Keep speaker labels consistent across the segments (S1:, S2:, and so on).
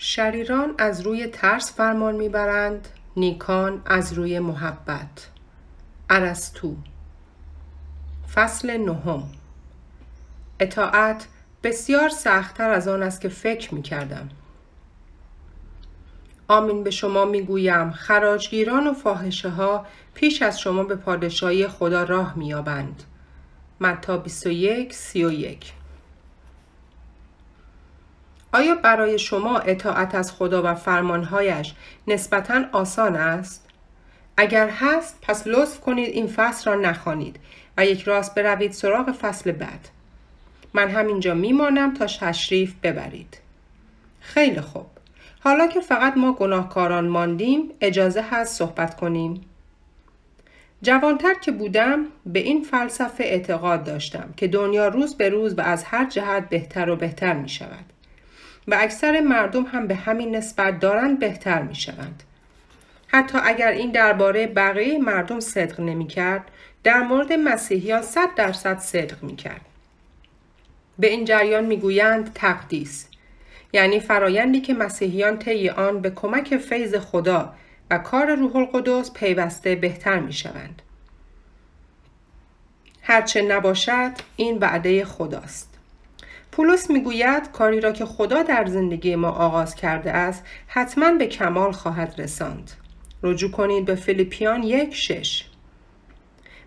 S1: شریران از روی ترس فرمان میبرند نیکان از روی محبت ارسطو فصل نهم اطاعت بسیار سختتر از آن است که فکر می کردم. آمین به شما می گویم خراجگیران و فاحشه ها پیش از شما به پادشاهی خدا راه می یابند. متا 21 31 آیا برای شما اطاعت از خدا و فرمانهایش نسبتا آسان است؟ اگر هست پس لطف کنید این فصل را نخوانید و یک راست بروید سراغ فصل بعد. من همینجا میمانم تا تشریف ببرید. خیلی خوب. حالا که فقط ما گناهکاران ماندیم اجازه هست صحبت کنیم. جوانتر که بودم به این فلسفه اعتقاد داشتم که دنیا روز به روز و از هر جهت بهتر و بهتر می شود. و اکثر مردم هم به همین نسبت دارند بهتر می شوند. حتی اگر این درباره بقیه مردم صدق نمی کرد، در مورد مسیحیان صد درصد صدق می کرد. به این جریان می گویند تقدیس یعنی فرایندی که مسیحیان طی آن به کمک فیض خدا و کار روح القدس پیوسته بهتر می شوند. هرچه نباشد این وعده خداست. پولس میگوید کاری را که خدا در زندگی ما آغاز کرده است حتما به کمال خواهد رساند. رجوع کنید به فیلیپیان یک شش.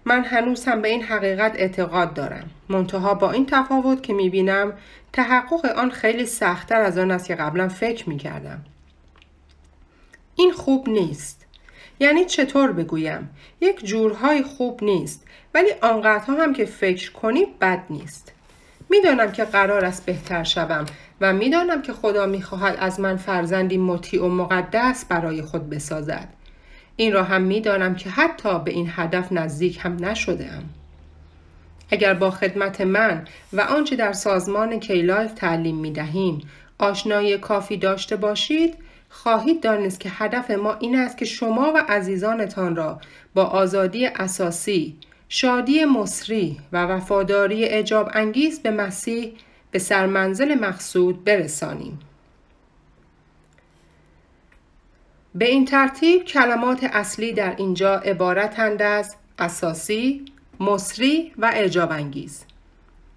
S1: من هنوز هم به این حقیقت اعتقاد دارم. منتها با این تفاوت که میبینم تحقق آن خیلی سختتر از آن است که قبلا فکر میکردم. این خوب نیست. یعنی چطور بگویم؟ یک جورهای خوب نیست ولی آنقدرها هم که فکر کنید بد نیست. میدانم که قرار است بهتر شوم و میدانم که خدا میخواهد از من فرزندی مطیع و مقدس برای خود بسازد این را هم میدانم که حتی به این هدف نزدیک هم نشدهام اگر با خدمت من و آنچه در سازمان کیلایف تعلیم می دهیم آشنایی کافی داشته باشید خواهید دانست که هدف ما این است که شما و عزیزانتان را با آزادی اساسی شادی مصری و وفاداری اجاب انگیز به مسیح به سرمنزل مقصود برسانیم. به این ترتیب کلمات اصلی در اینجا عبارتند از اساسی، مصری و اجاب انگیز.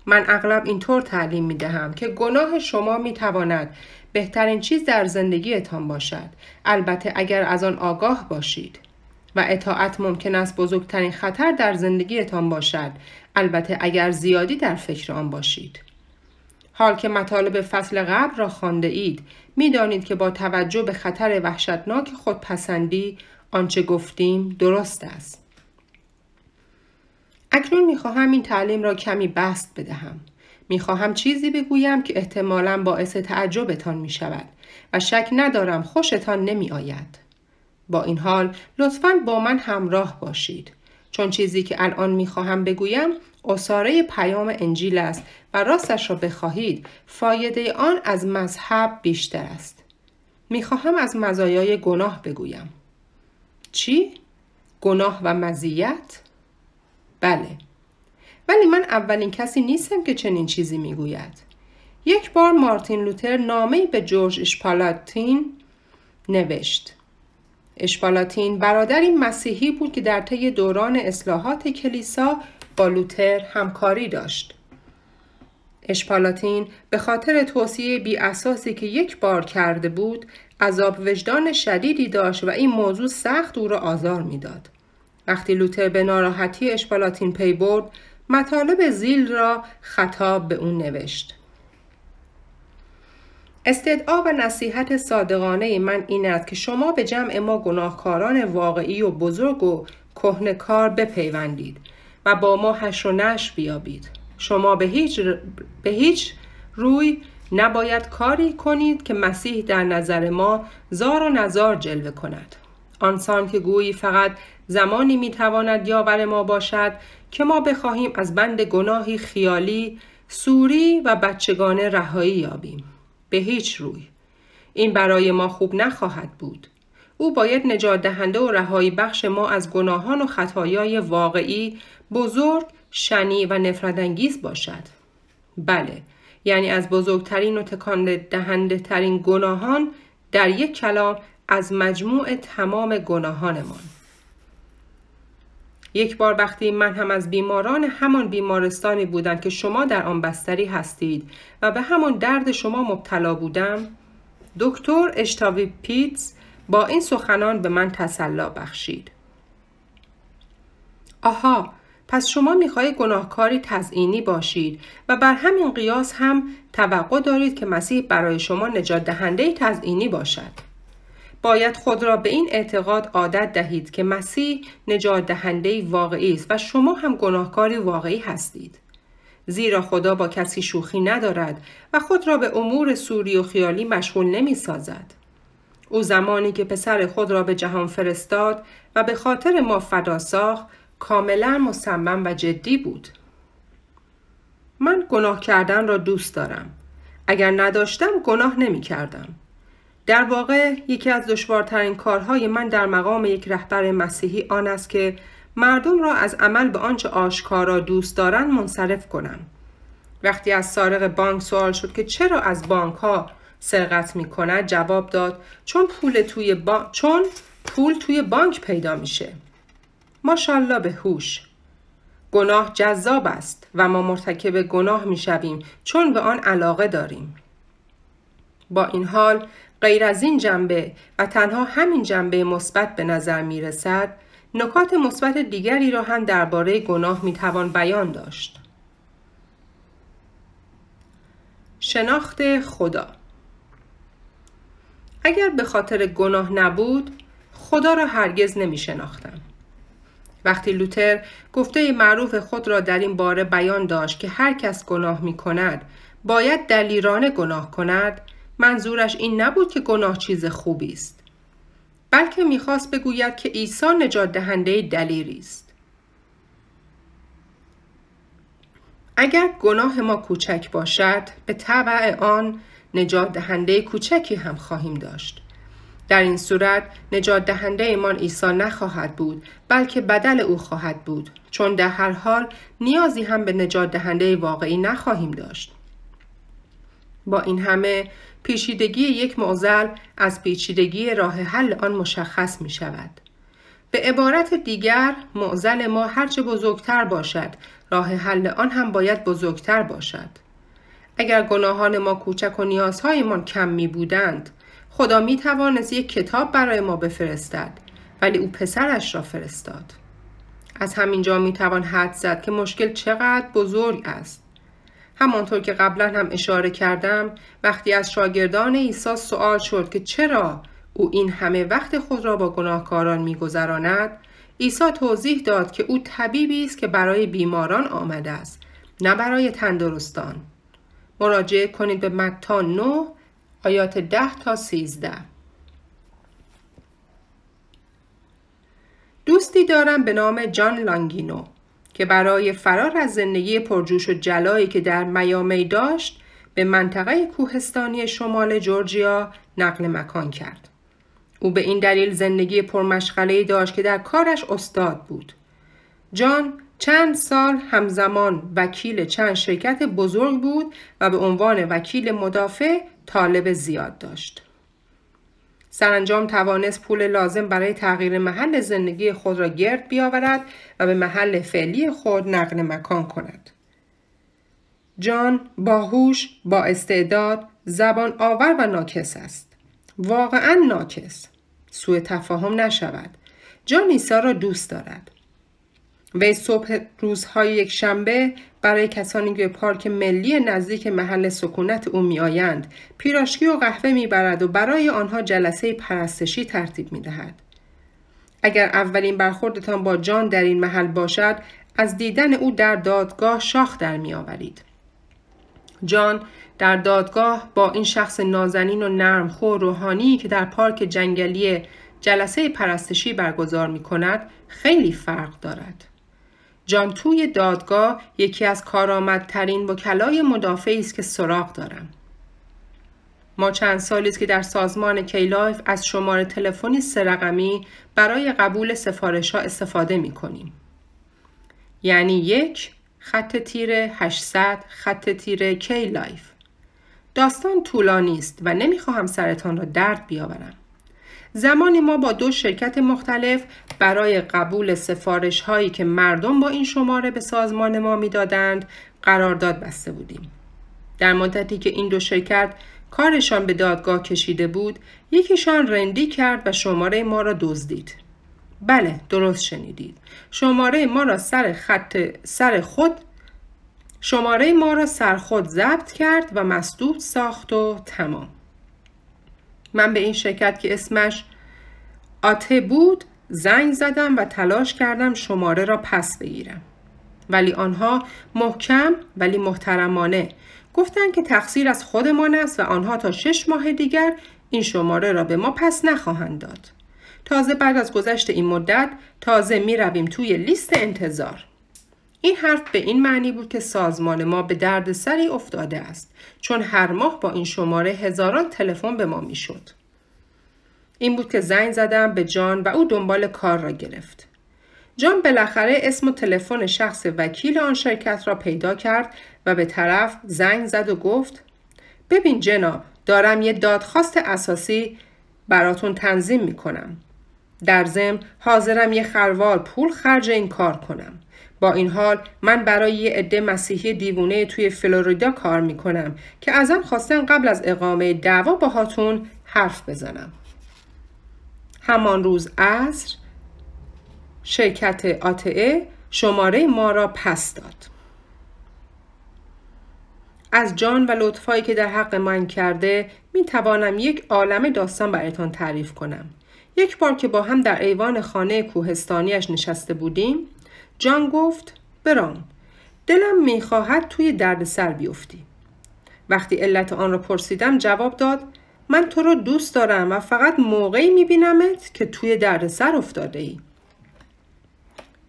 S1: من اغلب اینطور تعلیم می دهم که گناه شما می تواند بهترین چیز در زندگیتان باشد. البته اگر از آن آگاه باشید. و اطاعت ممکن است بزرگترین خطر در زندگیتان باشد البته اگر زیادی در فکر آن باشید حال که مطالب فصل قبل را خوانده اید دانید که با توجه به خطر وحشتناک خودپسندی آنچه گفتیم درست است اکنون خواهم این تعلیم را کمی بست بدهم خواهم چیزی بگویم که احتمالا باعث تعجبتان شود و شک ندارم خوشتان آید با این حال لطفا با من همراه باشید چون چیزی که الان میخواهم بگویم اصاره پیام انجیل است و راستش را بخواهید فایده آن از مذهب بیشتر است میخواهم از مزایای گناه بگویم چی؟ گناه و مزیت؟ بله ولی من اولین کسی نیستم که چنین چیزی میگوید یک بار مارتین لوتر نامه‌ای به جورج اشپالاتین نوشت اشپالاتین برادری مسیحی بود که در طی دوران اصلاحات کلیسا با لوتر همکاری داشت. اشپالاتین به خاطر توصیه بی اساسی که یک بار کرده بود عذاب وجدان شدیدی داشت و این موضوع سخت او را آزار میداد. وقتی لوتر به ناراحتی اشپالاتین پی برد مطالب زیل را خطاب به او نوشت. استدعا و نصیحت صادقانه من این است که شما به جمع ما گناهکاران واقعی و بزرگ و کار بپیوندید و با ما هش و نش بیابید شما به هیچ, به هیچ روی نباید کاری کنید که مسیح در نظر ما زار و نزار جلوه کند آنسان که گویی فقط زمانی میتواند یاور ما باشد که ما بخواهیم از بند گناهی خیالی سوری و بچگانه رهایی یابیم به هیچ روی این برای ما خوب نخواهد بود او باید نجات دهنده و رهایی بخش ما از گناهان و خطایای واقعی بزرگ شنی و انگیز باشد بله یعنی از بزرگترین و تکان دهنده ترین گناهان در یک کلام از مجموع تمام گناهانمان یک بار وقتی من هم از بیماران همان بیمارستانی بودم که شما در آن بستری هستید و به همان درد شما مبتلا بودم دکتر اشتاوی پیتز با این سخنان به من تسلا بخشید آها پس شما میخواهید گناهکاری تزئینی باشید و بر همین قیاس هم توقع دارید که مسیح برای شما نجات دهنده تزئینی باشد باید خود را به این اعتقاد عادت دهید که مسیح نجات دهنده واقعی است و شما هم گناهکاری واقعی هستید. زیرا خدا با کسی شوخی ندارد و خود را به امور سوری و خیالی مشغول نمی سازد. او زمانی که پسر خود را به جهان فرستاد و به خاطر ما فدا ساخت کاملا مصمم و جدی بود. من گناه کردن را دوست دارم. اگر نداشتم گناه نمی کردم. در واقع یکی از دشوارترین کارهای من در مقام یک رهبر مسیحی آن است که مردم را از عمل به آنچه آشکارا دوست دارند منصرف کنم وقتی از سارق بانک سوال شد که چرا از بانک ها سرقت می کند جواب داد چون پول توی, چون پول توی بانک پیدا میشه ماشاءالله به هوش گناه جذاب است و ما مرتکب گناه میشویم چون به آن علاقه داریم با این حال غیر از این جنبه و تنها همین جنبه مثبت به نظر می رسد نکات مثبت دیگری را هم درباره گناه می توان بیان داشت. شناخت خدا اگر به خاطر گناه نبود خدا را هرگز نمی شناختم. وقتی لوتر گفته معروف خود را در این باره بیان داشت که هر کس گناه می کند باید دلیرانه گناه کند منظورش این نبود که گناه چیز خوبی است بلکه میخواست بگوید که عیسی نجات دهنده دلیری است اگر گناه ما کوچک باشد به طبع آن نجات دهنده کوچکی هم خواهیم داشت در این صورت نجات دهنده ایمان عیسی نخواهد بود بلکه بدل او خواهد بود چون در هر حال نیازی هم به نجات دهنده واقعی نخواهیم داشت با این همه پیچیدگی یک معضل از پیچیدگی راه حل آن مشخص می شود. به عبارت دیگر معضل ما هرچه بزرگتر باشد راه حل آن هم باید بزرگتر باشد. اگر گناهان ما کوچک و نیازهایمان کم می بودند خدا می توانست یک کتاب برای ما بفرستد ولی او پسرش را فرستاد. از همینجا می توان حد زد که مشکل چقدر بزرگ است. همانطور که قبلا هم اشاره کردم وقتی از شاگردان عیسی سوال شد که چرا او این همه وقت خود را با گناهکاران میگذراند عیسی توضیح داد که او طبیبی است که برای بیماران آمده است نه برای تندرستان مراجعه کنید به متا 9 آیات 10 تا 13 دوستی دارم به نام جان لانگینو که برای فرار از زندگی پرجوش و جلایی که در میامی داشت به منطقه کوهستانی شمال جورجیا نقل مکان کرد. او به این دلیل زندگی پرمشغله‌ای داشت که در کارش استاد بود. جان چند سال همزمان وکیل چند شرکت بزرگ بود و به عنوان وکیل مدافع طالب زیاد داشت. سرانجام توانست پول لازم برای تغییر محل زندگی خود را گرد بیاورد و به محل فعلی خود نقل مکان کند. جان باهوش، با استعداد، زبان آور و ناکس است. واقعا ناکس. سوء تفاهم نشود. جان ایسا را دوست دارد. وی صبح روزهای یک شنبه برای کسانی که پارک ملی نزدیک محل سکونت او میآیند پیراشکی و قهوه برد و برای آنها جلسه پرستشی ترتیب دهد اگر اولین برخوردتان با جان در این محل باشد از دیدن او در دادگاه شاخ در میآورید جان در دادگاه با این شخص نازنین و نرمخو روحانی که در پارک جنگلی جلسه پرستشی برگزار می کند خیلی فرق دارد. جانتوی دادگاه یکی از کارآمدترین وکلای مدافعی است که سراغ دارم ما چند سالی است که در سازمان کیلایف از شماره تلفنی سه برای قبول سفارش ها استفاده می کنیم. یعنی یک خط تیره 800 خط تیره کیلایف. داستان طولانی است و نمیخواهم سرتان را درد بیاورم. زمانی ما با دو شرکت مختلف برای قبول سفارش هایی که مردم با این شماره به سازمان ما میدادند قرارداد بسته بودیم. در مدتی که این دو شرکت کارشان به دادگاه کشیده بود یکیشان رندی کرد و شماره ما را دزدید بله درست شنیدید شماره ما را سر خط سر خود شماره ما را سر خود ضبط کرد و مسدود ساخت و تمام من به این شرکت که اسمش آته بود زنگ زدم و تلاش کردم شماره را پس بگیرم ولی آنها محکم ولی محترمانه گفتند که تقصیر از خودمان است و آنها تا شش ماه دیگر این شماره را به ما پس نخواهند داد تازه بعد از گذشت این مدت تازه می رویم توی لیست انتظار این حرف به این معنی بود که سازمان ما به درد سری افتاده است چون هر ماه با این شماره هزاران تلفن به ما میشد. این بود که زنگ زدم به جان و او دنبال کار را گرفت. جان بالاخره اسم و تلفن شخص وکیل آن شرکت را پیدا کرد و به طرف زنگ زد و گفت ببین جناب دارم یه دادخواست اساسی براتون تنظیم میکنم. در ضمن حاضرم یه خروار پول خرج این کار کنم. با این حال من برای یه عده مسیحی دیوونه توی فلوریدا کار میکنم که ازم خواستم قبل از اقامه دعوا باهاتون حرف بزنم همان روز عصر شرکت آتعه شماره ما را پس داد از جان و لطفایی که در حق من کرده می توانم یک عالم داستان برایتان تعریف کنم یک بار که با هم در ایوان خانه کوهستانیش نشسته بودیم جان گفت برام دلم میخواهد توی دردسر بیفتی وقتی علت آن را پرسیدم جواب داد من تو را دوست دارم و فقط موقعی میبینمت که توی سر افتاده ای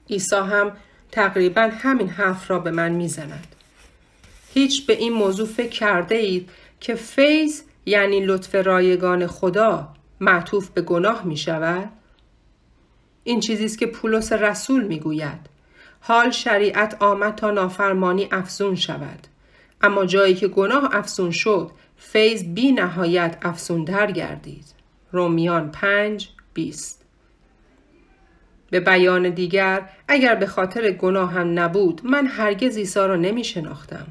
S1: ایسا هم تقریبا همین حرف را به من میزند هیچ به این موضوع فکر کرده اید که فیض یعنی لطف رایگان خدا معطوف به گناه می شود؟ این چیزی است که پولس رسول می گوید. حال شریعت آمد تا نافرمانی افزون شود اما جایی که گناه افزون شد فیض بی نهایت افزون گردید رومیان 5 به بیان دیگر اگر به خاطر گناه هم نبود من هرگز عیسی را نمی شناختم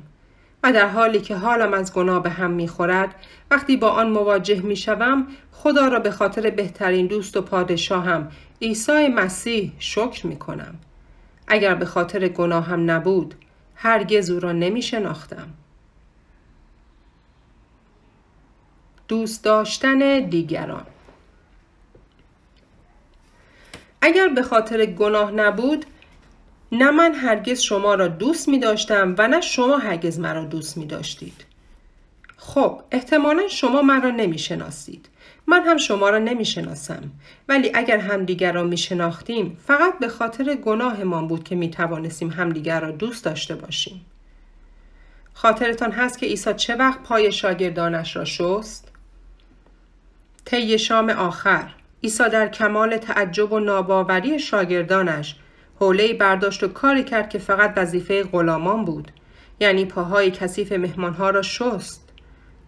S1: و در حالی که حالم از گناه به هم می خورد وقتی با آن مواجه می شوم خدا را به خاطر بهترین دوست و پادشاهم عیسی مسیح شکر می کنم اگر به خاطر گناهم نبود هرگز او را نمی شناختم. دوست داشتن دیگران اگر به خاطر گناه نبود نه من هرگز شما را دوست می داشتم و نه شما هرگز مرا دوست می داشتید. خب احتمالا شما مرا نمی شناسید. من هم شما را نمی شناسم ولی اگر همدیگر را می شناختیم فقط به خاطر گناهمان بود که می توانستیم همدیگر را دوست داشته باشیم. خاطرتان هست که عیسی چه وقت پای شاگردانش را شست؟ طی شام آخر عیسی در کمال تعجب و ناباوری شاگردانش حوله برداشت و کاری کرد که فقط وظیفه غلامان بود یعنی پاهای کثیف مهمانها را شست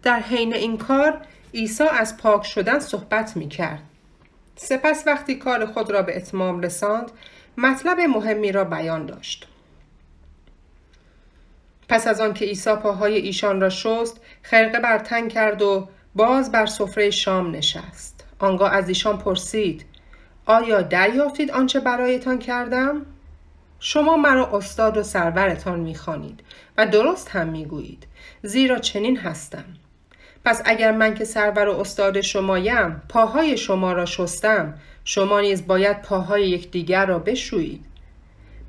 S1: در حین این کار عیسی از پاک شدن صحبت می کرد. سپس وقتی کار خود را به اتمام رساند مطلب مهمی را بیان داشت. پس از آنکه عیسی پاهای ایشان را شست خرقه بر تن کرد و باز بر سفره شام نشست آنگاه از ایشان پرسید آیا دریافتید آنچه برایتان کردم شما مرا استاد و سرورتان میخوانید و درست هم میگویید زیرا چنین هستم پس اگر من که سرور و استاد شمایم پاهای شما را شستم شما نیز باید پاهای یکدیگر را بشویید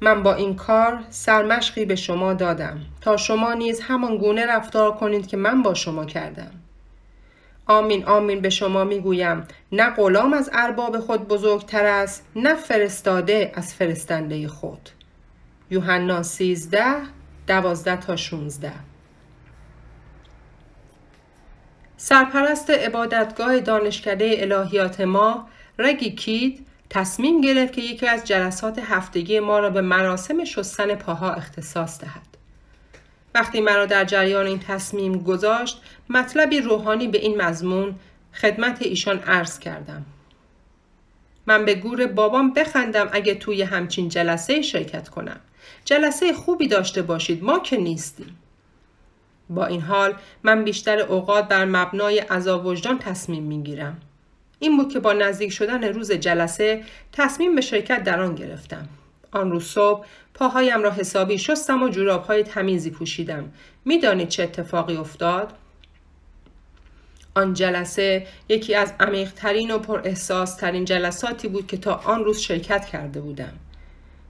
S1: من با این کار سرمشقی به شما دادم تا شما نیز همان گونه رفتار کنید که من با شما کردم آمین آمین به شما میگویم نه غلام از ارباب خود بزرگتر است نه فرستاده از فرستنده خود یوحنا 13 12 تا 16 سرپرست عبادتگاه دانشکده الهیات ما رگی کید تصمیم گرفت که یکی از جلسات هفتگی ما را به مراسم شستن پاها اختصاص دهد. وقتی مرا در جریان این تصمیم گذاشت، مطلبی روحانی به این مضمون خدمت ایشان عرض کردم. من به گور بابام بخندم اگه توی همچین جلسه شرکت کنم. جلسه خوبی داشته باشید ما که نیستیم. با این حال من بیشتر اوقات بر مبنای عذاب وجدان تصمیم میگیرم این بود که با نزدیک شدن روز جلسه تصمیم به شرکت در آن گرفتم آن روز صبح پاهایم را حسابی شستم و جورابهای تمیزی پوشیدم میدانید چه اتفاقی افتاد آن جلسه یکی از عمیقترین و پر احساس ترین جلساتی بود که تا آن روز شرکت کرده بودم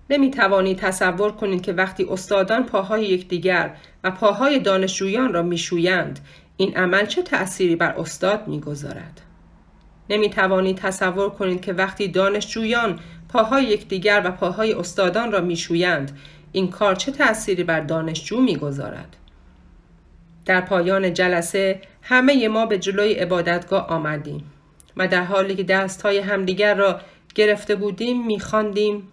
S1: نمی توانید تصور کنید که وقتی استادان پاهای یکدیگر و پاهای دانشجویان را میشویند این عمل چه تأثیری بر استاد میگذارد نمی توانید تصور کنید که وقتی دانشجویان پاهای یکدیگر و پاهای استادان را میشویند این کار چه تأثیری بر دانشجو میگذارد در پایان جلسه همه ما به جلوی عبادتگاه آمدیم و در حالی که دستهای همدیگر را گرفته بودیم میخواندیم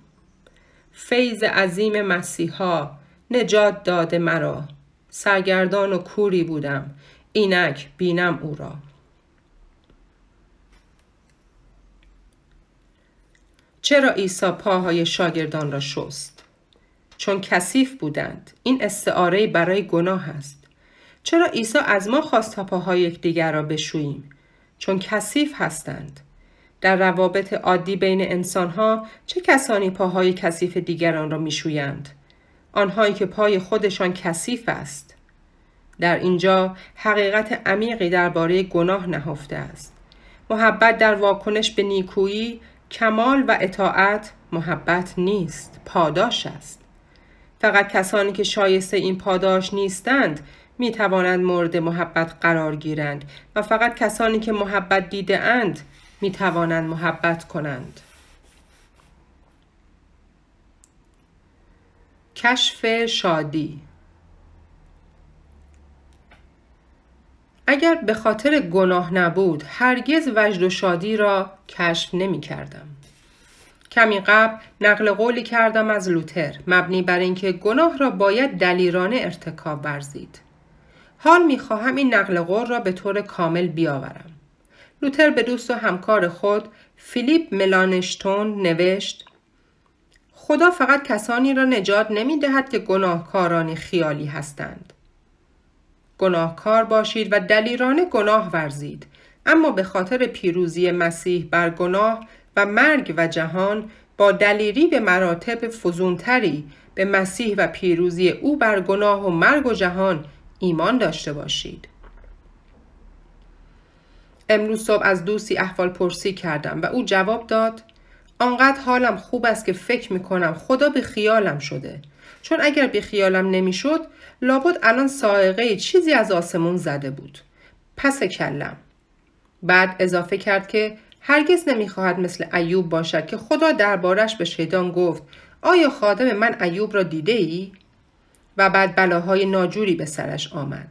S1: فیض عظیم مسیحا نجات داده مرا سرگردان و کوری بودم اینک بینم او را چرا عیسی پاهای شاگردان را شست چون کثیف بودند این استعاره برای گناه است چرا عیسی از ما خواست تا پاهای یکدیگر را بشوییم چون کثیف هستند در روابط عادی بین انسانها چه کسانی پاهای کثیف دیگران را میشویند آنهایی که پای خودشان کثیف است در اینجا حقیقت عمیقی درباره گناه نهفته است محبت در واکنش به نیکویی کمال و اطاعت محبت نیست پاداش است فقط کسانی که شایسته این پاداش نیستند می توانند مورد محبت قرار گیرند و فقط کسانی که محبت دیده اند می توانند محبت کنند. کشف شادی اگر به خاطر گناه نبود هرگز وجد و شادی را کشف نمی کردم. کمی قبل نقل قولی کردم از لوتر مبنی بر اینکه گناه را باید دلیرانه ارتکاب ورزید. حال می خواهم این نقل قول را به طور کامل بیاورم. لوتر به دوست و همکار خود فیلیپ ملانشتون نوشت خدا فقط کسانی را نجات نمی دهد که گناهکارانی خیالی هستند. گناهکار باشید و دلیرانه گناه ورزید اما به خاطر پیروزی مسیح بر گناه و مرگ و جهان با دلیری به مراتب فزونتری به مسیح و پیروزی او بر گناه و مرگ و جهان ایمان داشته باشید. امروز صبح از دوستی احوال پرسی کردم و او جواب داد آنقدر حالم خوب است که فکر میکنم خدا به خیالم شده چون اگر به خیالم شد لابد الان سائقه چیزی از آسمون زده بود پس کلم بعد اضافه کرد که هرگز نمیخواهد مثل ایوب باشد که خدا دربارش به شیطان گفت آیا خادم من ایوب را دیده ای؟ و بعد بلاهای ناجوری به سرش آمد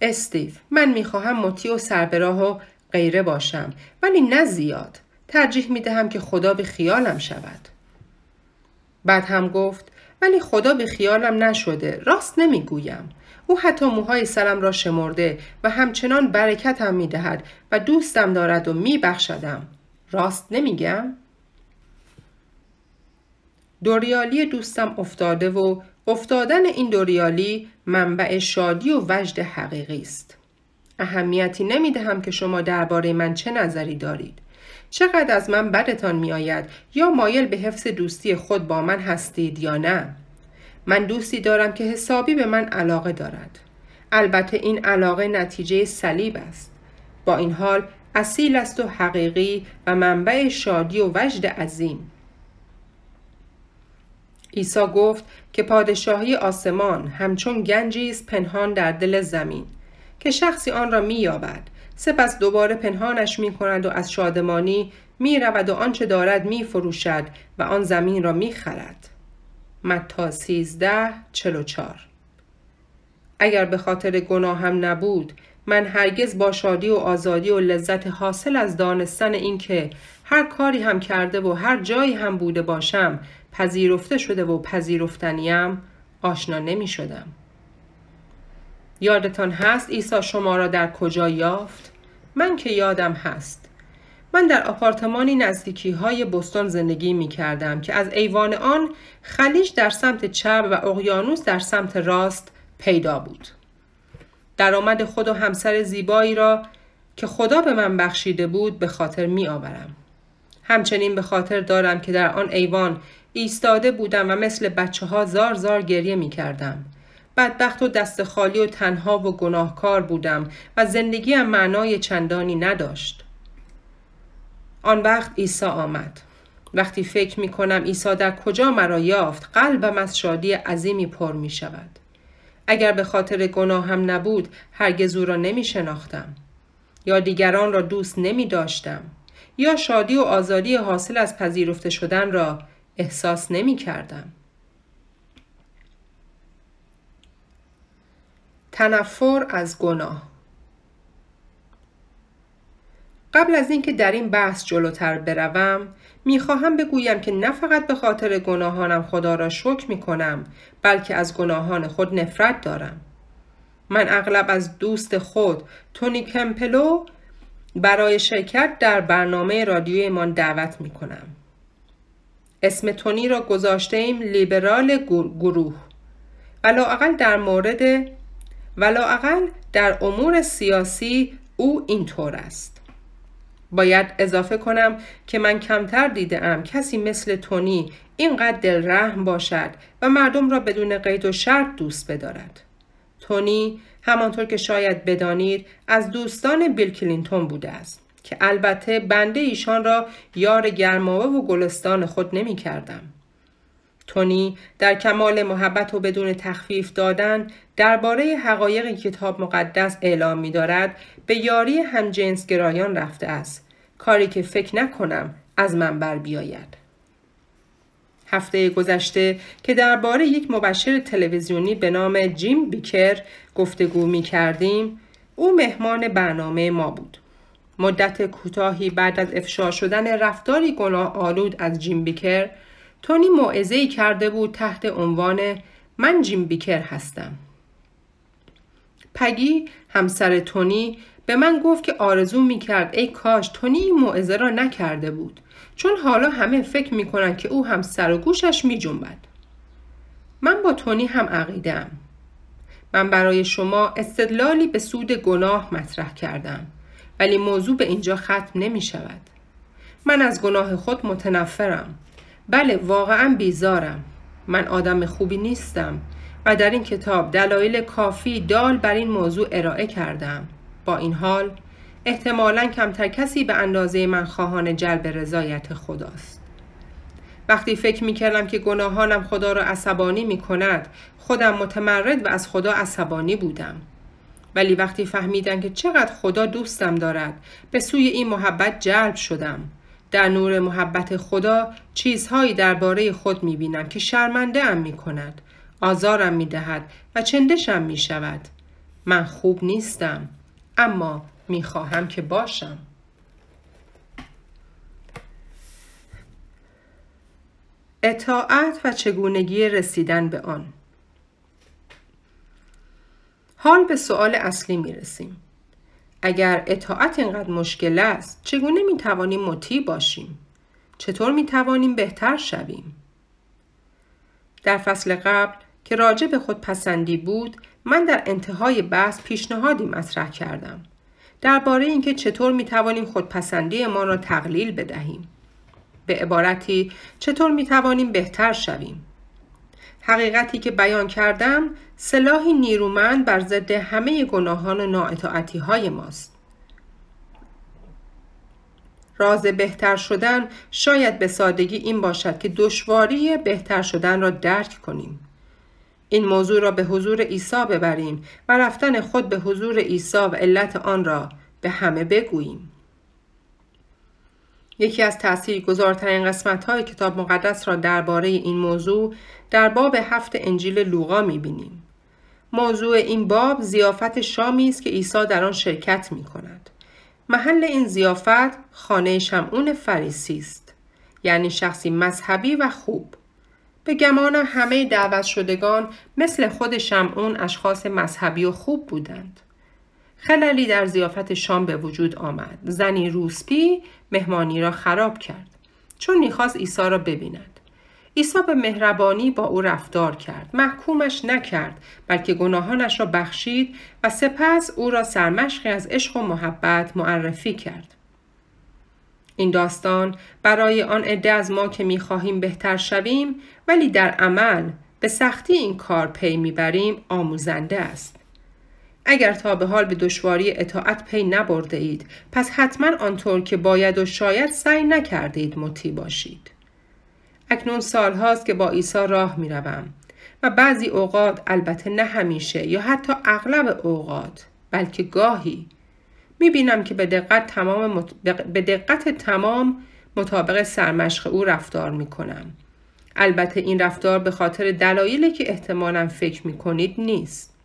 S1: استیو من میخواهم مطیع و سربراه و غیره باشم ولی نه زیاد ترجیح میدهم که خدا به خیالم شود بعد هم گفت ولی خدا به خیالم نشده راست نمیگویم او حتی موهای سرم را شمرده و همچنان برکتم هم میدهد و دوستم دارد و میبخشدم راست نمیگم دوریالی دوستم افتاده و افتادن این دوریالی منبع شادی و وجد حقیقی است. اهمیتی نمی دهم که شما درباره من چه نظری دارید. چقدر از من بدتان می آید یا مایل به حفظ دوستی خود با من هستید یا نه؟ من دوستی دارم که حسابی به من علاقه دارد. البته این علاقه نتیجه صلیب است. با این حال اصیل است و حقیقی و منبع شادی و وجد عظیم. عیسی گفت که پادشاهی آسمان همچون گنجی است پنهان در دل زمین که شخصی آن را مییابد سپس دوباره پنهانش می کند و از شادمانی می رود و آنچه دارد می فروشد و آن زمین را می خرد. متا اگر به خاطر گناهم نبود من هرگز با شادی و آزادی و لذت حاصل از دانستن اینکه هر کاری هم کرده و هر جایی هم بوده باشم پذیرفته شده و پذیرفتنیم آشنا نمی شدم. یادتان هست عیسی شما را در کجا یافت؟ من که یادم هست. من در آپارتمانی نزدیکی های بستان زندگی می کردم که از ایوان آن خلیج در سمت چپ و اقیانوس در سمت راست پیدا بود. درآمد خود و همسر زیبایی را که خدا به من بخشیده بود به خاطر می آورم. همچنین به خاطر دارم که در آن ایوان ایستاده بودم و مثل بچه ها زار زار گریه می کردم. بدبخت و دست خالی و تنها و گناهکار بودم و زندگیم معنای چندانی نداشت. آن وقت عیسی آمد. وقتی فکر می کنم عیسی در کجا مرا یافت قلبم از شادی عظیمی پر می شود. اگر به خاطر گناهم نبود هرگز او را نمی شناختم. یا دیگران را دوست نمی داشتم. یا شادی و آزادی حاصل از پذیرفته شدن را احساس نمی کردم. تنفر از گناه قبل از اینکه در این بحث جلوتر بروم خواهم بگویم که نه فقط به خاطر گناهانم خدا را شکر می کنم بلکه از گناهان خود نفرت دارم من اغلب از دوست خود تونی کمپلو برای شرکت در برنامه رادیویمان دعوت می کنم اسم تونی را گذاشته ایم لیبرال گروه ولاقل در مورد ولاقل در امور سیاسی او اینطور است باید اضافه کنم که من کمتر دیده کسی مثل تونی اینقدر دلرحم باشد و مردم را بدون قید و شرط دوست بدارد تونی همانطور که شاید بدانید از دوستان بیل کلینتون بوده است که البته بنده ایشان را یار گرماوه و گلستان خود نمی کردم. تونی در کمال محبت و بدون تخفیف دادن درباره حقایق کتاب مقدس اعلام می دارد به یاری همجنس گرایان رفته است کاری که فکر نکنم از من بر بیاید هفته گذشته که درباره یک مبشر تلویزیونی به نام جیم بیکر گفتگو می کردیم او مهمان برنامه ما بود مدت کوتاهی بعد از افشا شدن رفتاری گناه آلود از جیم بیکر تونی موعظه‌ای کرده بود تحت عنوان من جیم بیکر هستم پگی همسر تونی به من گفت که آرزو می کرد ای کاش تونی این موعظه را نکرده بود چون حالا همه فکر می کنند که او هم سر و گوشش می جنبد. من با تونی هم عقیده من برای شما استدلالی به سود گناه مطرح کردم. ولی موضوع به اینجا ختم نمی شود. من از گناه خود متنفرم. بله واقعا بیزارم. من آدم خوبی نیستم و در این کتاب دلایل کافی دال بر این موضوع ارائه کردم. با این حال احتمالا کمتر کسی به اندازه من خواهان جلب رضایت خداست. وقتی فکر می کردم که گناهانم خدا را عصبانی می کند خودم متمرد و از خدا عصبانی بودم. ولی وقتی فهمیدم که چقدر خدا دوستم دارد به سوی این محبت جلب شدم در نور محبت خدا چیزهایی درباره خود می بینم که شرمنده ام می آزارم می و چندشم می شود من خوب نیستم اما می که باشم اطاعت و چگونگی رسیدن به آن حال به سوال اصلی می رسیم. اگر اطاعت اینقدر مشکل است چگونه می توانیم مطیع باشیم؟ چطور می توانیم بهتر شویم؟ در فصل قبل که راجع به خود پسندی بود من در انتهای بحث پیشنهادی مطرح کردم درباره اینکه چطور می توانیم خودپسندی ما را تقلیل بدهیم به عبارتی چطور می توانیم بهتر شویم حقیقتی که بیان کردم سلاحی نیرومند بر ضد همه گناهان و ناعتاعتی های ماست. راز بهتر شدن شاید به سادگی این باشد که دشواری بهتر شدن را درک کنیم. این موضوع را به حضور عیسی ببریم و رفتن خود به حضور عیسی و علت آن را به همه بگوییم. یکی از قسمت های کتاب مقدس را درباره این موضوع در باب هفت انجیل لوقا بینیم. موضوع این باب زیافت شامی است که عیسی در آن شرکت می کند. محل این زیافت خانه شمعون فریسی است یعنی شخصی مذهبی و خوب به گمان همه دعوت شدگان مثل خود شمعون اشخاص مذهبی و خوب بودند خللی در زیافت شام به وجود آمد. زنی روسپی مهمانی را خراب کرد. چون میخواست ایسا را ببیند. عیسی به مهربانی با او رفتار کرد. محکومش نکرد بلکه گناهانش را بخشید و سپس او را سرمشقی از عشق و محبت معرفی کرد. این داستان برای آن عده از ما که میخواهیم بهتر شویم ولی در عمل به سختی این کار پی میبریم آموزنده است. اگر تا به حال به دشواری اطاعت پی نبرده اید پس حتما آنطور که باید و شاید سعی اید مطیع باشید اکنون سالهاست که با عیسی راه می روم و بعضی اوقات البته نه همیشه یا حتی اغلب اوقات بلکه گاهی می بینم که به دقت تمام, به دقت تمام مطابق سرمشق او رفتار می کنم. البته این رفتار به خاطر دلایلی که احتمالاً فکر می کنید نیست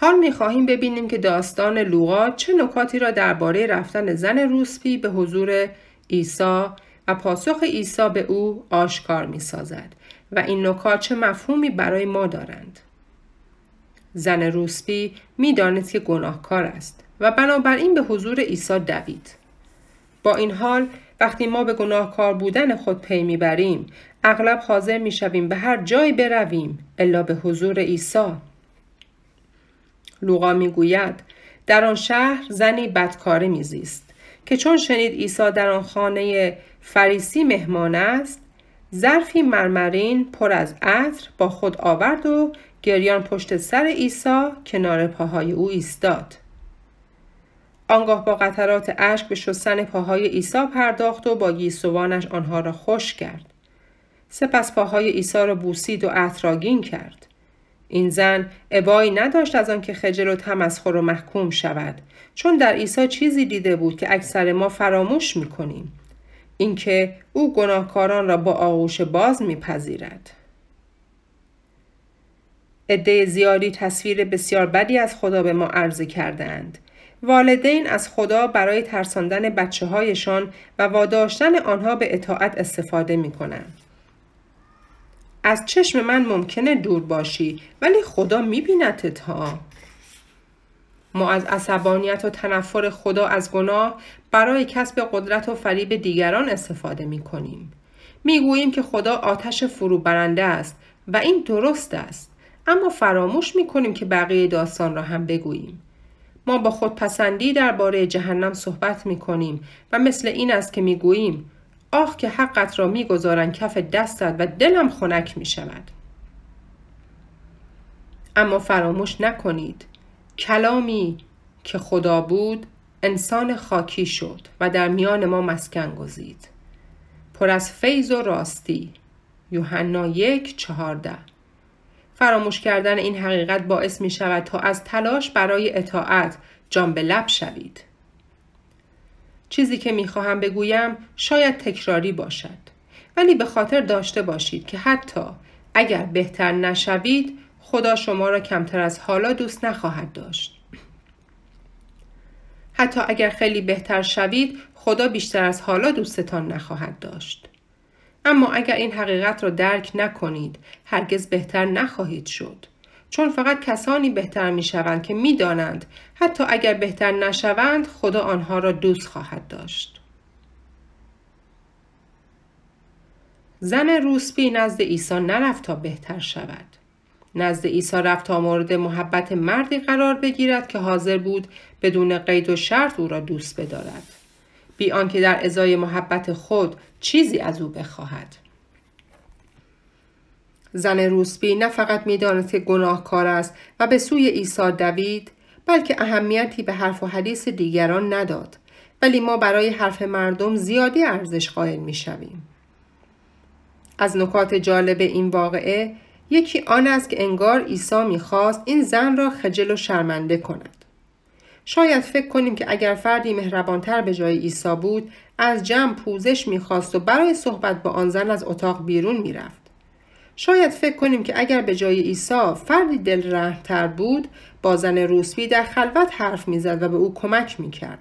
S1: حال میخواهیم ببینیم که داستان لوقا چه نکاتی را درباره رفتن زن روسپی به حضور عیسی و پاسخ عیسی به او آشکار میسازد و این نکات چه مفهومی برای ما دارند زن روسپی میدانست که گناهکار است و بنابراین به حضور عیسی دوید با این حال وقتی ما به گناهکار بودن خود پی میبریم اغلب حاضر میشویم به هر جایی برویم الا به حضور عیسی لوقا میگوید در آن شهر زنی بدکاره میزیست که چون شنید عیسی در آن خانه فریسی مهمان است ظرفی مرمرین پر از عطر با خود آورد و گریان پشت سر عیسی کنار پاهای او ایستاد آنگاه با قطرات اشک به شستن پاهای عیسی پرداخت و با گیسوانش آنها را خوش کرد سپس پاهای عیسی را بوسید و عطرآگین کرد این زن ابایی نداشت از آنکه خجل و تمسخر و محکوم شود چون در عیسی چیزی دیده بود که اکثر ما فراموش میکنیم اینکه او گناهکاران را با آغوش باز میپذیرد عده زیادی تصویر بسیار بدی از خدا به ما عرضه کردند والدین از خدا برای ترساندن بچه هایشان و واداشتن آنها به اطاعت استفاده می کنند. از چشم من ممکنه دور باشی ولی خدا میبیند تا. ما از عصبانیت و تنفر خدا از گناه برای کسب قدرت و فریب دیگران استفاده می کنیم. می گوییم که خدا آتش فرو برنده است و این درست است. اما فراموش می کنیم که بقیه داستان را هم بگوییم. ما با خودپسندی درباره جهنم صحبت می کنیم و مثل این است که می آه که حقت را میگذارن کف دستت و دلم خنک می شود. اما فراموش نکنید کلامی که خدا بود انسان خاکی شد و در میان ما مسکن گزید پر از فیض و راستی یوحنا یک چهارده فراموش کردن این حقیقت باعث می شود تا از تلاش برای اطاعت جان به لب شوید چیزی که میخواهم بگویم شاید تکراری باشد ولی به خاطر داشته باشید که حتی اگر بهتر نشوید خدا شما را کمتر از حالا دوست نخواهد داشت حتی اگر خیلی بهتر شوید خدا بیشتر از حالا دوستتان نخواهد داشت اما اگر این حقیقت را درک نکنید هرگز بهتر نخواهید شد چون فقط کسانی بهتر می شوند که می دانند حتی اگر بهتر نشوند خدا آنها را دوست خواهد داشت. زن روسپی نزد عیسی نرفت تا بهتر شود. نزد عیسی رفت تا مورد محبت مردی قرار بگیرد که حاضر بود بدون قید و شرط او را دوست بدارد. بی آنکه در ازای محبت خود چیزی از او بخواهد. زن روسبی نه فقط میداند که گناهکار است و به سوی عیسی دوید بلکه اهمیتی به حرف و حدیث دیگران نداد ولی ما برای حرف مردم زیادی ارزش قائل میشویم از نکات جالب این واقعه یکی آن است که انگار عیسی میخواست این زن را خجل و شرمنده کند شاید فکر کنیم که اگر فردی مهربانتر به جای عیسی بود از جمع پوزش میخواست و برای صحبت با آن زن از اتاق بیرون میرفت شاید فکر کنیم که اگر به جای عیسی فردی دل تر بود با زن روسبی در خلوت حرف میزد و به او کمک میکرد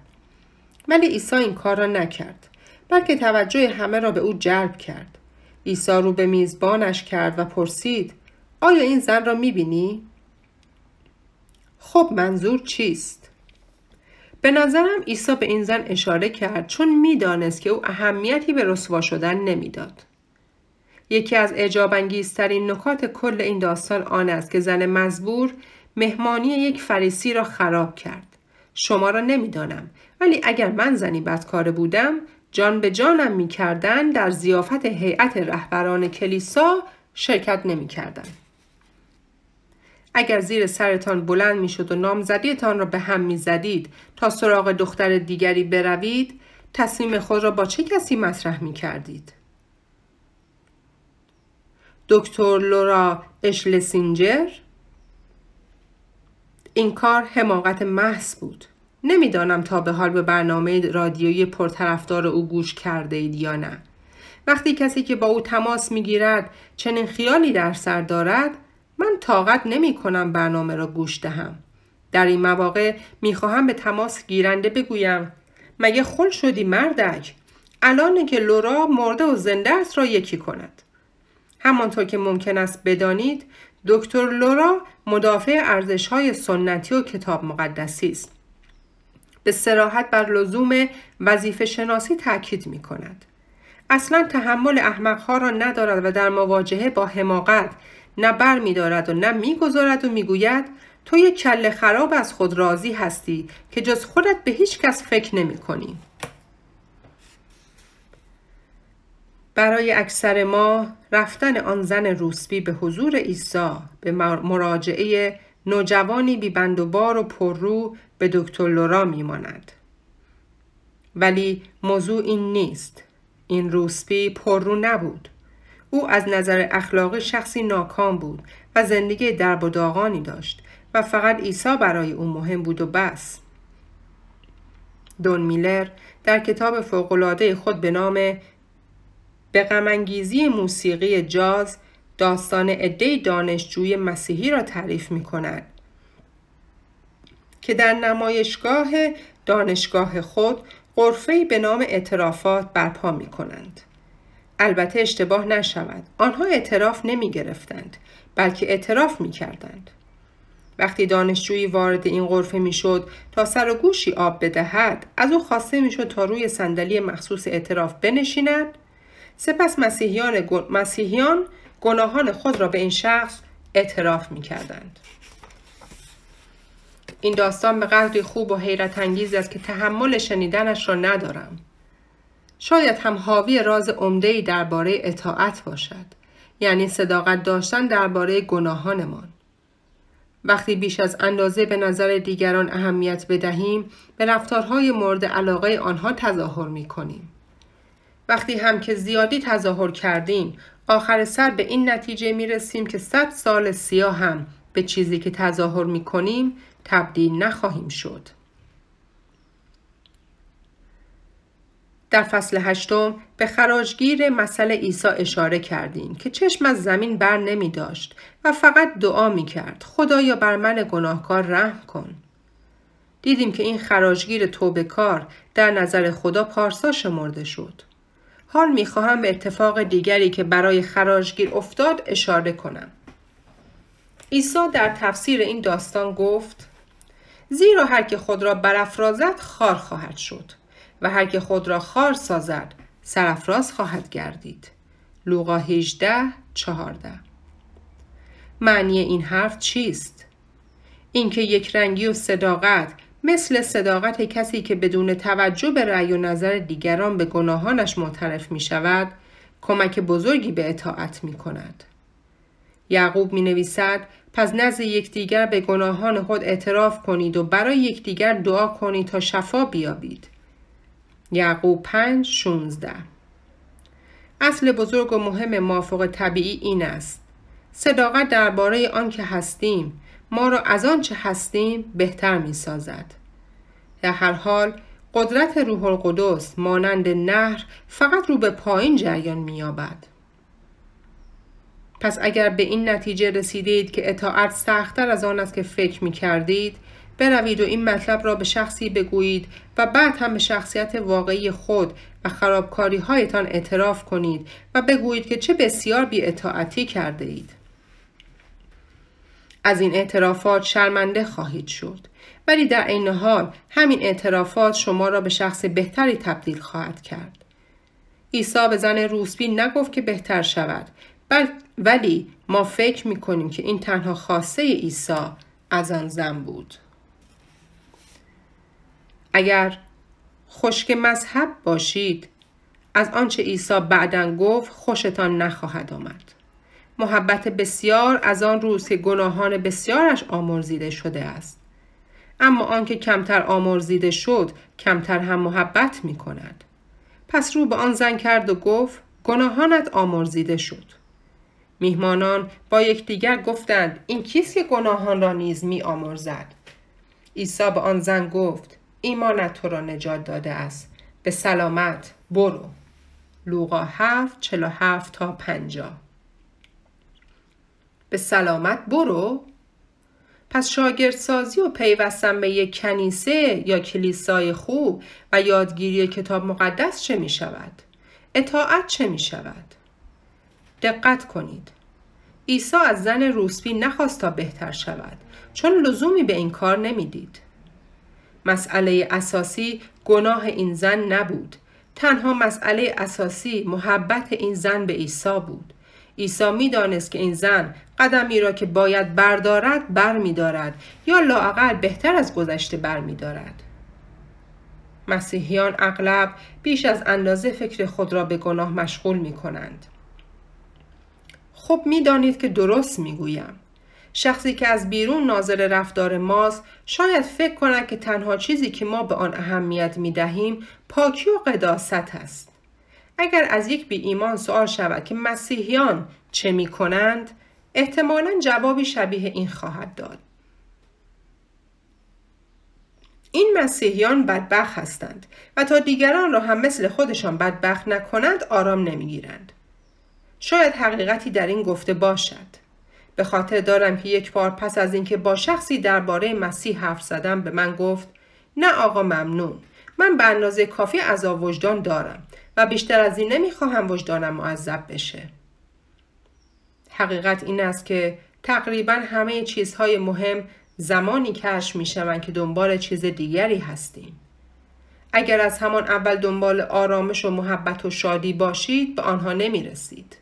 S1: ولی عیسی این کار را نکرد بلکه توجه همه را به او جلب کرد عیسی رو به میزبانش کرد و پرسید آیا این زن را میبینی خب منظور چیست به نظرم عیسی به این زن اشاره کرد چون میدانست که او اهمیتی به رسوا شدن نمیداد یکی از ترین نکات کل این داستان آن است که زن مزبور مهمانی یک فریسی را خراب کرد. شما را نمیدانم ولی اگر من زنی بدکاره بودم جان به جانم میکردن در زیافت هیئت رهبران کلیسا شرکت کردن. اگر زیر سرتان بلند شد و نامزدیتان را به هم زدید تا سراغ دختر دیگری بروید تصمیم خود را با چه کسی مطرح کردید؟ دکتر لورا اشلسینجر این کار حماقت محض بود نمیدانم تا به حال به برنامه رادیویی پرطرفدار او گوش کرده اید یا نه وقتی کسی که با او تماس میگیرد چنین خیالی در سر دارد من طاقت نمی کنم برنامه را گوش دهم در این مواقع میخواهم به تماس گیرنده بگویم مگه خل شدی مردک الان که لورا مرده و زنده است را یکی کند همانطور که ممکن است بدانید دکتر لورا مدافع ارزش های سنتی و کتاب مقدسی است به سراحت بر لزوم وظیفه شناسی تاکید می کند. اصلا تحمل احمقها را ندارد و در مواجهه با حماقت نه بر می دارد و نه می گذارد و می گوید تو یک کل خراب از خود راضی هستی که جز خودت به هیچ کس فکر نمی کنی. برای اکثر ما رفتن آن زن روسبی به حضور عیسی به مراجعه نوجوانی بی بند و بار و پررو به دکتر لورا میماند ولی موضوع این نیست این روسبی پررو نبود او از نظر اخلاقی شخصی ناکام بود و زندگی درب و داغانی داشت و فقط عیسی برای او مهم بود و بس دون میلر در کتاب فوقالعاده خود به نام به غمانگیزی موسیقی جاز داستان عده دانشجوی مسیحی را تعریف می کند که در نمایشگاه دانشگاه خود قرفهی به نام اعترافات برپا می کنند. البته اشتباه نشود آنها اعتراف نمی گرفتند بلکه اعتراف می کردند. وقتی دانشجویی وارد این می میشد تا سر و گوشی آب بدهد از او خواسته میشد تا روی صندلی مخصوص اعتراف بنشیند سپس مسیحیان, مسیحیان گناهان خود را به این شخص اعتراف می کردند. این داستان به قدری خوب و حیرت انگیز است که تحمل شنیدنش را ندارم. شاید هم حاوی راز ای درباره اطاعت باشد. یعنی صداقت داشتن درباره گناهانمان. وقتی بیش از اندازه به نظر دیگران اهمیت بدهیم به رفتارهای مورد علاقه آنها تظاهر می کنیم. وقتی هم که زیادی تظاهر کردیم آخر سر به این نتیجه می رسیم که صد سال سیاه هم به چیزی که تظاهر می کنیم تبدیل نخواهیم شد. در فصل هشتم به خراجگیر مسئله عیسی اشاره کردیم که چشم از زمین بر نمی داشت و فقط دعا می کرد خدایا بر من گناهکار رحم کن. دیدیم که این خراجگیر توبه کار در نظر خدا پارسا شمرده شد. حال میخواهم به اتفاق دیگری که برای خراجگیر افتاد اشاره کنم عیسی در تفسیر این داستان گفت زیرا هر که خود را برافرازد خار خواهد شد و هر که خود را خار سازد سرافراز خواهد گردید لوقا 18 14 معنی این حرف چیست اینکه یک رنگی و صداقت مثل صداقت کسی که بدون توجه به رأی و نظر دیگران به گناهانش معترف می شود کمک بزرگی به اطاعت می کند. یعقوب می نویسد پس نزد یکدیگر به گناهان خود اعتراف کنید و برای یکدیگر دعا کنید تا شفا بیابید. یعقوب 5 اصل بزرگ و مهم مافوق طبیعی این است صداقت درباره که هستیم ما را از آنچه هستیم بهتر می سازد. در هر حال قدرت روح القدس مانند نهر فقط رو به پایین جریان می آبد پس اگر به این نتیجه رسیدید که اطاعت سختتر از آن است که فکر می کردید بروید و این مطلب را به شخصی بگویید و بعد هم به شخصیت واقعی خود و خرابکاری هایتان اعتراف کنید و بگویید که چه بسیار بی اطاعتی کرده اید. از این اعترافات شرمنده خواهید شد ولی در عین حال همین اعترافات شما را به شخص بهتری تبدیل خواهد کرد عیسی به زن روسبی نگفت که بهتر شود بل ولی ما فکر میکنیم که این تنها خاصه عیسی از آن زن بود اگر خشک مذهب باشید از آنچه عیسی بعدا گفت خوشتان نخواهد آمد محبت بسیار از آن روز که گناهان بسیارش آمرزیده شده است اما آنکه کمتر آمرزیده شد کمتر هم محبت می کند. پس رو به آن زن کرد و گفت گناهانت آمرزیده شد میهمانان با یکدیگر گفتند این کیست که گناهان را نیز می آمرزد عیسی به آن زن گفت ایمانت تو را نجات داده است به سلامت برو لوقا 7 47 تا 50 به سلامت برو پس شاگردسازی و پیوستن به یک کنیسه یا کلیسای خوب و یادگیری کتاب مقدس چه می شود؟ اطاعت چه می شود؟ دقت کنید. عیسی از زن روسبی نخواست تا بهتر شود چون لزومی به این کار نمیدید. مسئله اساسی گناه این زن نبود. تنها مسئله اساسی محبت این زن به عیسی بود. عیسی میدانست که این زن قدمی را که باید بردارد بر می دارد یا لاعقل بهتر از گذشته بر می دارد. مسیحیان اغلب بیش از اندازه فکر خود را به گناه مشغول می کنند. خب می دانید که درست می گویم. شخصی که از بیرون ناظر رفتار ماست شاید فکر کند که تنها چیزی که ما به آن اهمیت می دهیم پاکی و قداست است. اگر از یک بی ایمان سوال شود که مسیحیان چه می کنند احتمالا جوابی شبیه این خواهد داد. این مسیحیان بدبخت هستند و تا دیگران را هم مثل خودشان بدبخ نکنند آرام نمیگیرند. شاید حقیقتی در این گفته باشد. به خاطر دارم که یک بار پس از اینکه با شخصی درباره مسیح حرف زدم به من گفت نه آقا ممنون من به اندازه کافی عذاب وجدان دارم و بیشتر از این نمیخواهم وجدانم معذب بشه حقیقت این است که تقریبا همه چیزهای مهم زمانی کشف می شوند که دنبال چیز دیگری هستیم. اگر از همان اول دنبال آرامش و محبت و شادی باشید به آنها نمی رسید.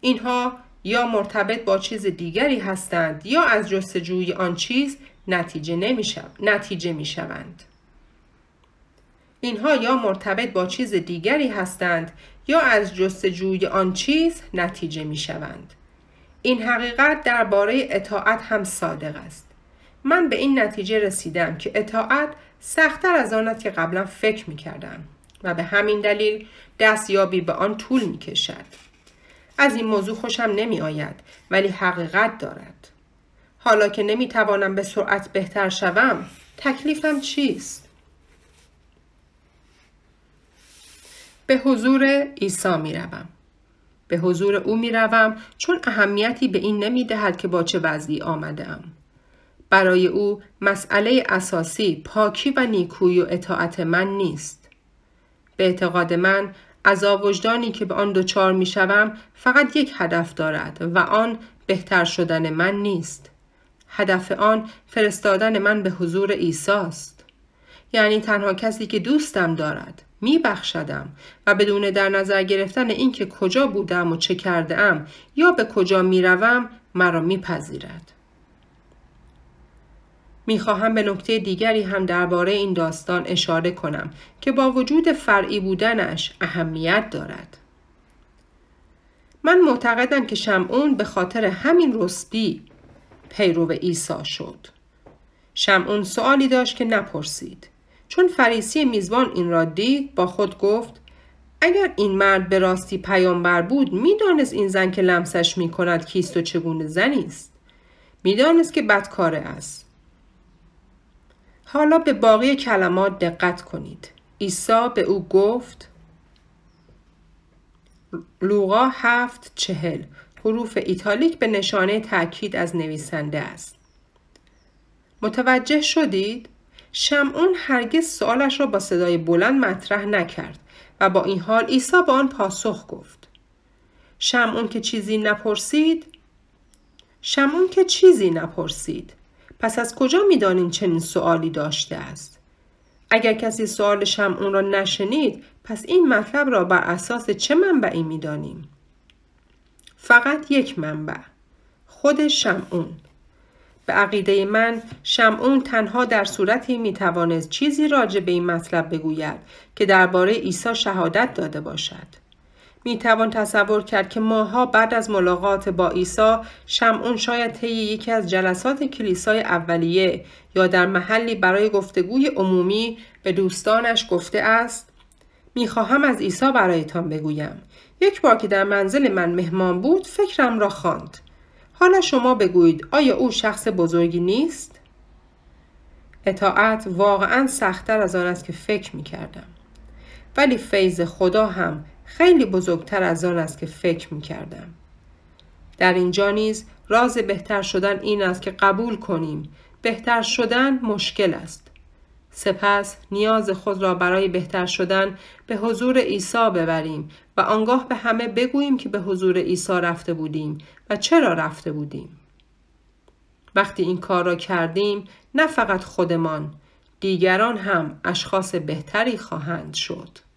S1: اینها یا مرتبط با چیز دیگری هستند یا از جستجوی آن چیز نتیجه, نمی نتیجه می شوند. اینها یا مرتبط با چیز دیگری هستند یا از جستجوی آن چیز نتیجه می شوند. این حقیقت درباره اطاعت هم صادق است من به این نتیجه رسیدم که اطاعت سختتر از آن است که قبلا فکر می کردم و به همین دلیل دستیابی به آن طول می کشد. از این موضوع خوشم نمی آید ولی حقیقت دارد. حالا که نمی توانم به سرعت بهتر شوم تکلیفم چیست؟ به حضور عیسی می روم. به حضور او می روم چون اهمیتی به این نمی دهد که با چه وضعی آمده ام. برای او مسئله اساسی پاکی و نیکویی و اطاعت من نیست. به اعتقاد من از وجدانی که به آن دچار می شوم فقط یک هدف دارد و آن بهتر شدن من نیست. هدف آن فرستادن من به حضور عیساست. یعنی تنها کسی که دوستم دارد میبخشدم و بدون در نظر گرفتن اینکه کجا بودم و چه کرده ام یا به کجا میروم مرا میپذیرد میخواهم به نکته دیگری هم درباره این داستان اشاره کنم که با وجود فرعی بودنش اهمیت دارد من معتقدم که شمعون به خاطر همین رسبی پیرو عیسی شد شمعون سوالی داشت که نپرسید چون فریسی میزبان این را دید با خود گفت اگر این مرد به راستی پیامبر بود میدانست این زن که لمسش می کند کیست و چگونه زنی است میدانست که بدکاره است حالا به باقی کلمات دقت کنید عیسی به او گفت لوقا هفت چهل حروف ایتالیک به نشانه تاکید از نویسنده است متوجه شدید شمعون هرگز سوالش را با صدای بلند مطرح نکرد و با این حال عیسی با آن پاسخ گفت شمعون که چیزی نپرسید شمعون که چیزی نپرسید پس از کجا میدانین چنین سوالی داشته است اگر کسی سوال شمعون را نشنید پس این مطلب را بر اساس چه منبعی میدانیم فقط یک منبع خود شمعون به عقیده من شمعون تنها در صورتی میتوانست چیزی راجع به این مطلب بگوید که درباره عیسی شهادت داده باشد میتوان تصور کرد که ماها بعد از ملاقات با عیسی شمعون شاید طی یکی از جلسات کلیسای اولیه یا در محلی برای گفتگوی عمومی به دوستانش گفته است خواهم از عیسی برایتان بگویم یک بار که در منزل من مهمان بود فکرم را خواند حالا شما بگویید آیا او شخص بزرگی نیست؟ اطاعت واقعا سختتر از آن است که فکر می کردم. ولی فیض خدا هم خیلی بزرگتر از آن است که فکر می کردم. در اینجا نیز راز بهتر شدن این است که قبول کنیم بهتر شدن مشکل است. سپس نیاز خود را برای بهتر شدن به حضور عیسی ببریم و آنگاه به همه بگوییم که به حضور عیسی رفته بودیم و چرا رفته بودیم. وقتی این کار را کردیم نه فقط خودمان دیگران هم اشخاص بهتری خواهند شد.